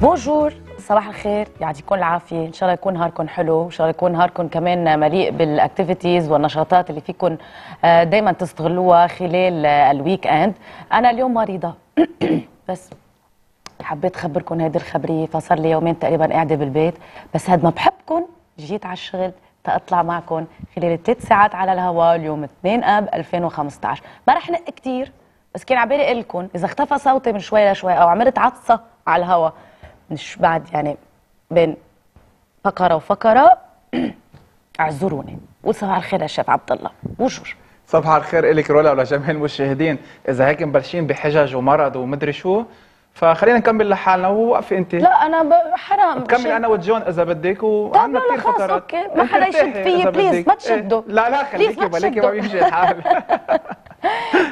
Bonjour صباح الخير يعطيكم العافيه ان شاء الله يكون نهاركم حلو وان شاء الله يكون نهاركم كمان مليء بالاكتيفيتيز والنشاطات اللي فيكم آه، دائما تستغلوها خلال آه، الويك اند انا اليوم مريضه بس حبيت خبركم هيدي الخبريه فصار لي يومين تقريبا قاعده بالبيت بس هاد ما بحبكم جيت على الشغل تأطلع معكم خلال الثلاث ساعات على الهواء اليوم 2 اب 2015 ما رح نق كثير بس كان على بالي اقول لكم اذا اختفى صوتي من شوي لشوي او عملت عطسه على الهواء مش بعد يعني بين فقرة وفقرة اعذروني وصباح الخير يا شيف عبد الله بوجور صباح الخير إلك رولا ولجميع المشاهدين إذا هيك مبلشين بحجج ومرض ومدري شو فخلينا نكمل لحالنا ووقفي انت لا انا ب... حرام كمل انا وجون اذا بدك وعندنا كثير فقرات اوكي ما حدا يشد فيي بليز ما إيه. تشدوا لا لا خليكي وليكي ما بيمشي الحال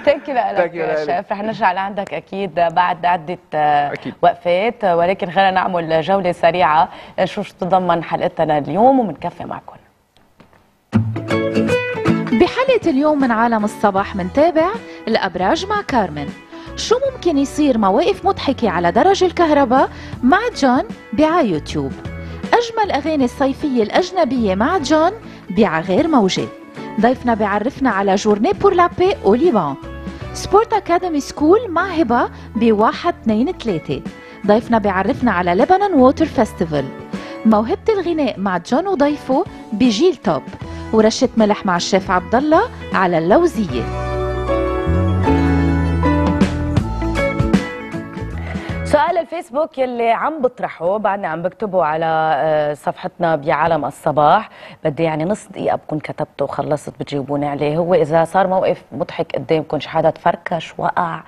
ثانك يو لك يا رح نرجع لعندك اكيد بعد عده أكيد. وقفات ولكن خلينا نعمل جوله سريعه شو تضمن حلقتنا اليوم ومنكفي معكم بحلقه اليوم من عالم الصباح منتابع الابراج مع كارمن شو ممكن يصير مواقف مضحكة على درج الكهرباء مع جون بع يوتيوب أجمل أغاني الصيفية الأجنبية مع جون بع غير موجات ضيفنا بيعرفنا على جورني بور لابي او ليبان سبورت اكاديمي سكول مع هبه بواحد 2 3 ضيفنا بيعرفنا على لبنان ووتر فيستيفال موهبة الغناء مع جون وضيفه بجيل توب ورشة ملح مع الشيف عبد الله على اللوزية الفيسبوك يلي عم بطرحه بعدنا عم بكتبه على آه، صفحتنا بعالم الصباح بدي يعني نص دقيقه بكون كتبته وخلصت بتجيبوني عليه هو اذا صار موقف مضحك قدامكم شي حدا تفركش وقع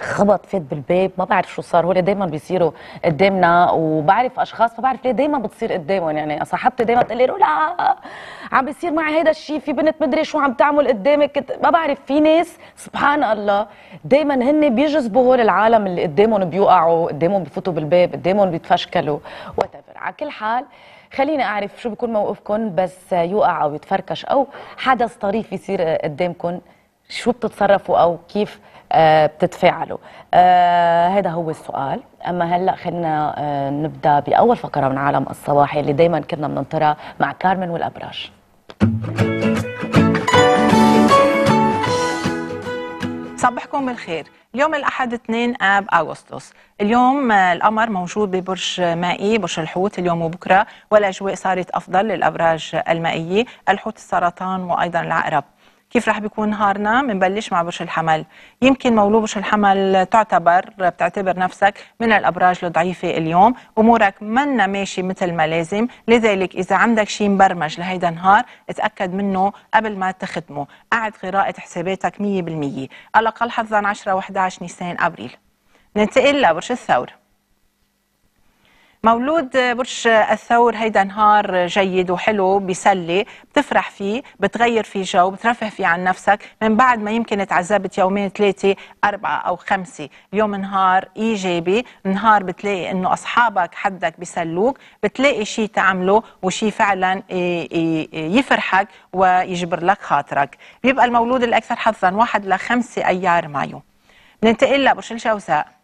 خبط فات بالباب ما بعرف شو صار هو دائما بيصيروا قدامنا وبعرف اشخاص ما بعرف ليه دائما بتصير قدامهم يعني صاحبتي دائما بتقول لي لا عم بيصير معي هذا الشيء في بنت مدري شو عم تعمل قدامك ما بعرف في ناس سبحان الله دائما هن بيجذبوا هول العالم اللي قدامهم بيوقعوا قدام قدامهم بيفوتوا بالباب قدامهم بيتفشكلوا وات على كل حال خليني اعرف شو بيكون موقفكم بس يوقع او يتفركش او حدث طريف يصير قدامكم شو بتتصرفوا او كيف آه، بتتفاعلوا آه، هذا هو السؤال اما هلا خلينا آه، نبدا باول فقره من عالم الصباح اللي دائما كنا بننطرها مع كارمن والابراج صبحكم بالخير اليوم الأحد 2 آب أغسطس اليوم آه، القمر موجود ببرج مائي برج الحوت اليوم وبكرة والأجواء صارت أفضل للأبراج المائية الحوت السرطان وأيضا العقرب كيف رح بيكون نهارنا بنبلش مع برج الحمل يمكن مولود برج الحمل تعتبر بتعتبر نفسك من الابراج الضعيفه اليوم امورك منا ماشي مثل ما لازم لذلك اذا عندك شيء مبرمج لهيدا النهار اتاكد منه قبل ما تختمه قعد قراءه حساباتك 100% على الاقل حظا 10 و11 نيسان ابريل ننتقل لبرج الثور مولود برج الثور هيدا نهار جيد وحلو بيسلي بتفرح فيه بتغير فيه جو بترفه فيه عن نفسك من بعد ما يمكن تعذبت يومين ثلاثة أربعة أو خمسة اليوم نهار إيجابي نهار بتلاقي إنه أصحابك حدك بيسلوك بتلاقي شيء تعمله وشيء فعلا يفرحك ويجبر لك خاطرك بيبقى المولود الأكثر حظا واحد لخمسة أيار مايو بننتقل لبرج الجوزاء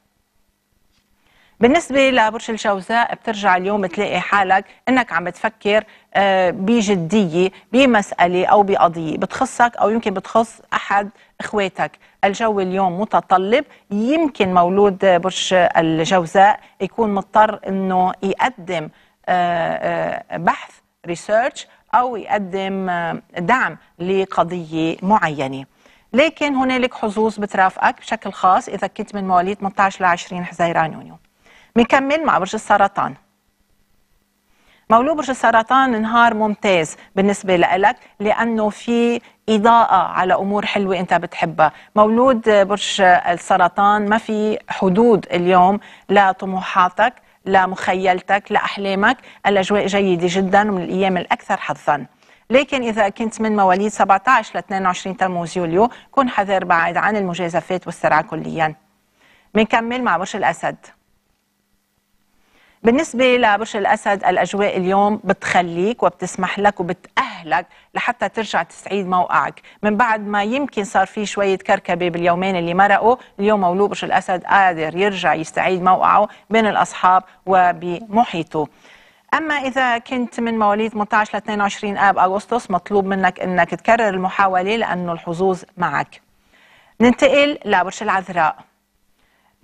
بالنسبه لبرج الجوزاء بترجع اليوم تلاقي حالك انك عم تفكر آه، بجديه بمساله او بقضيه بتخصك او يمكن بتخص احد اخواتك الجو اليوم متطلب يمكن مولود برج الجوزاء يكون مضطر انه يقدم آه، آه، بحث ريسيرش او يقدم دعم لقضيه معينه لكن هنالك حظوظ بترافقك بشكل خاص اذا كنت من مواليد 18 ل 20 حزيران يونيو مكمل مع برج السرطان مولود برج السرطان نهار ممتاز بالنسبة لك لأنه في إضاءة على أمور حلوة أنت بتحبها مولود برج السرطان ما في حدود اليوم لطموحاتك لمخيلتك لأحلامك الأجواء جيدة جدا ومن الأيام الأكثر حظا لكن إذا كنت من مواليد 17 ل 22 تموز يوليو كن حذر بعيد عن المجازفات والسرعة كليا منكمل مع برج الأسد بالنسبة لبرج الأسد الأجواء اليوم بتخليك وبتسمح لك وبتأهلك لحتى ترجع تستعيد موقعك من بعد ما يمكن صار في شوية كركبة باليومين اللي مرقوا اليوم مولود برج الأسد قادر يرجع يستعيد موقعه بين الأصحاب وبمحيطه أما إذا كنت من مواليد 18 ل 22 آب أغسطس مطلوب منك أنك تكرر المحاولة لأنه الحظوظ معك ننتقل لبرج العذراء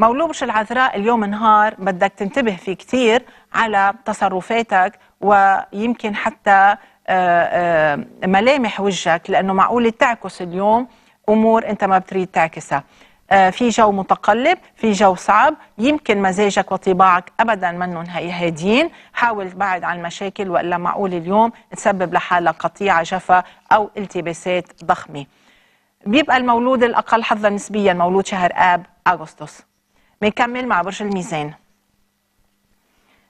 مولوبش العذراء اليوم نهار بدك تنتبه فيه كثير على تصرفاتك ويمكن حتى آه، آه، ملامح وجهك لانه معقول تعكس اليوم امور انت ما بتريد تعكسها آه، في جو متقلب في جو صعب يمكن مزاجك وطباعك ابدا منهم هادين حاول تبعد عن المشاكل والا معقول اليوم تسبب لحالك قطيعه جفا او التباسات ضخمه بيبقى المولود الاقل حظا نسبيا مولود شهر اب اغسطس بنكمل مع برج الميزان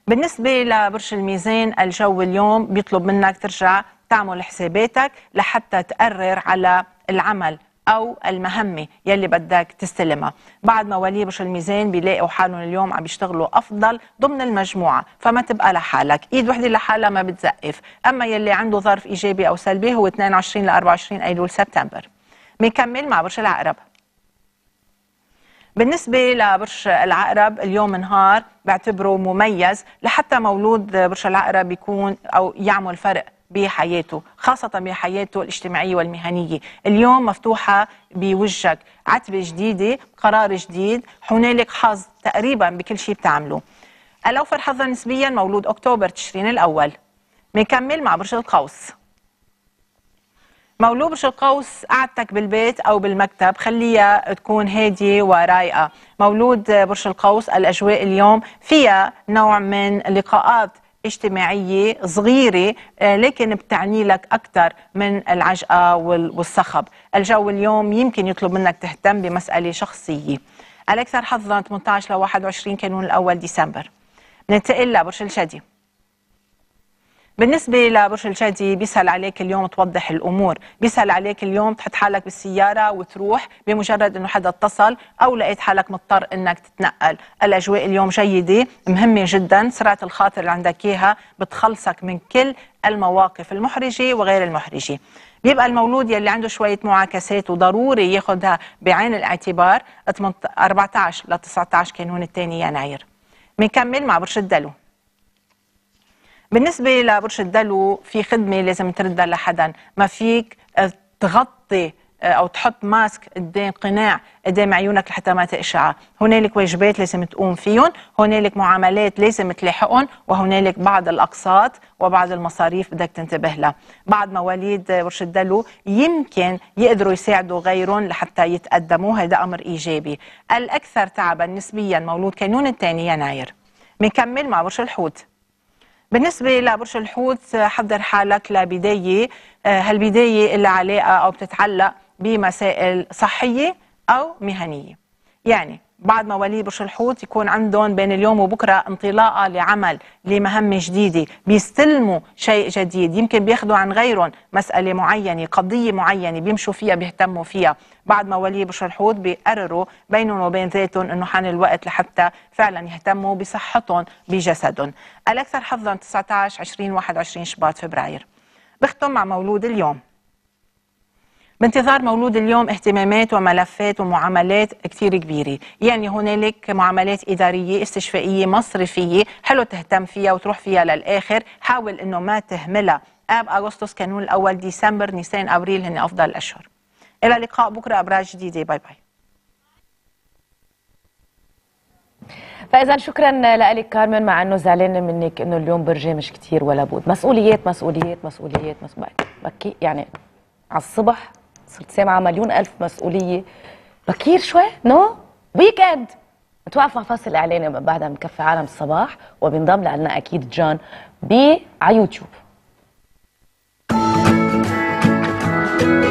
بالنسبة لبرج الميزان الجو اليوم بيطلب منك ترجع تعمل حساباتك لحتى تقرر على العمل أو المهمة يلي بدك تستلمها بعد موالي برج الميزان بيلاقوا حالهم اليوم عم يشتغلوا أفضل ضمن المجموعة فما تبقى لحالك إيد وحدة لحالها ما بتزقف أما يلي عنده ظرف إيجابي أو سلبي هو 22 ل 24 أيلول سبتمبر بنكمل مع برج العقرب بالنسبة لبرج العقرب اليوم نهار بعتبره مميز لحتى مولود برج العقرب يكون أو يعمل فرق بحياته خاصة بحياته الاجتماعية والمهنية اليوم مفتوحة بوجهك عتبة جديدة قرار جديد هنالك حظ تقريبا بكل شيء بتعمله الأوفر حظا نسبيا مولود أكتوبر تشرين الأول بنكمل مع برج القوس مولوب شو قعدتك بالبيت او بالمكتب خليها تكون هاديه ورايقه مولود برج القوس الاجواء اليوم فيها نوع من لقاءات اجتماعية صغيرة آه، لكن بتعني لك أكثر من العجقة والصخب الجو اليوم يمكن يطلب منك تهتم بمسألة شخصية الأكثر حظا 18 ل 21 كانون الأول ديسمبر ننتقل لبرج الجدي بالنسبة لبرج الجدي بيسهل عليك اليوم توضح الأمور بيسهل عليك اليوم تحط حالك بالسيارة وتروح بمجرد أنه حدا اتصل أو لقيت حالك مضطر أنك تتنقل الأجواء اليوم جيدة مهمة جدا سرعة الخاطر اللي عندك إياها بتخلصك من كل المواقف المحرجة وغير المحرجة بيبقى المولود يلي عنده شوية معاكسات وضروري ياخدها بعين الاعتبار 14 ل 19 كانون الثاني يناير بنكمل مع برج الدلو بالنسبة لبرج الدلو في خدمة لازم تردها لحدا ما فيك آه، تغطي آه، او تحط ماسك قدام قناع قدام عيونك لحتى ما تقشعها هنالك واجبات لازم تقوم فيهم هنالك معاملات لازم تلاحقهم وهنالك بعض الاقساط وبعض المصاريف بدك تنتبه لها بعض مواليد برج الدلو يمكن يقدروا يساعدوا غيرهم لحتى يتقدموا هذا امر ايجابي الاكثر تعبا نسبيا مولود كانون الثاني يناير بنكمل مع برج الحوت بالنسبة لبرج الحوت حضر حالك لبداية هالبداية آه، اللي علاقة أو بتتعلق بمسائل صحية أو مهنية يعني بعد ما ولي الحوت يكون عندهم بين اليوم وبكره انطلاقه لعمل لمهمه جديده بيستلموا شيء جديد يمكن بياخذوا عن غيرهم مساله معينه قضيه معينه بيمشوا فيها بيهتموا فيها بعد ما ولي الحوت بيقرروا بينهم وبين ذاتهم انه حان الوقت لحتى فعلا يهتموا بصحتهم بجسدهم الاكثر حظا 19 20 21 شباط فبراير بختم مع مولود اليوم بانتظار مولود اليوم اهتمامات وملفات ومعاملات كثير كبيرة يعني هنالك معاملات إدارية استشفائية مصرفية حلو تهتم فيها وتروح فيها للآخر حاول أنه ما تهملها آب أغسطس كانون الأول ديسمبر نيسان أبريل هن أفضل الأشهر إلى اللقاء بكرة أبراج جديدة باي باي فاذا شكرا لك كارمن مع انه زعلانه منك انه اليوم مش كثير ولا بود مسؤوليات مسؤوليات مسؤوليات مسؤوليات بكي يعني على الصبح صرت سامعه مليون الف مسؤوليه بكير شوي نو ويكند بتوقف مع فاصل اعلاني بعدها بنكفي عالم الصباح وبينضم لنا اكيد جان بي على يوتيوب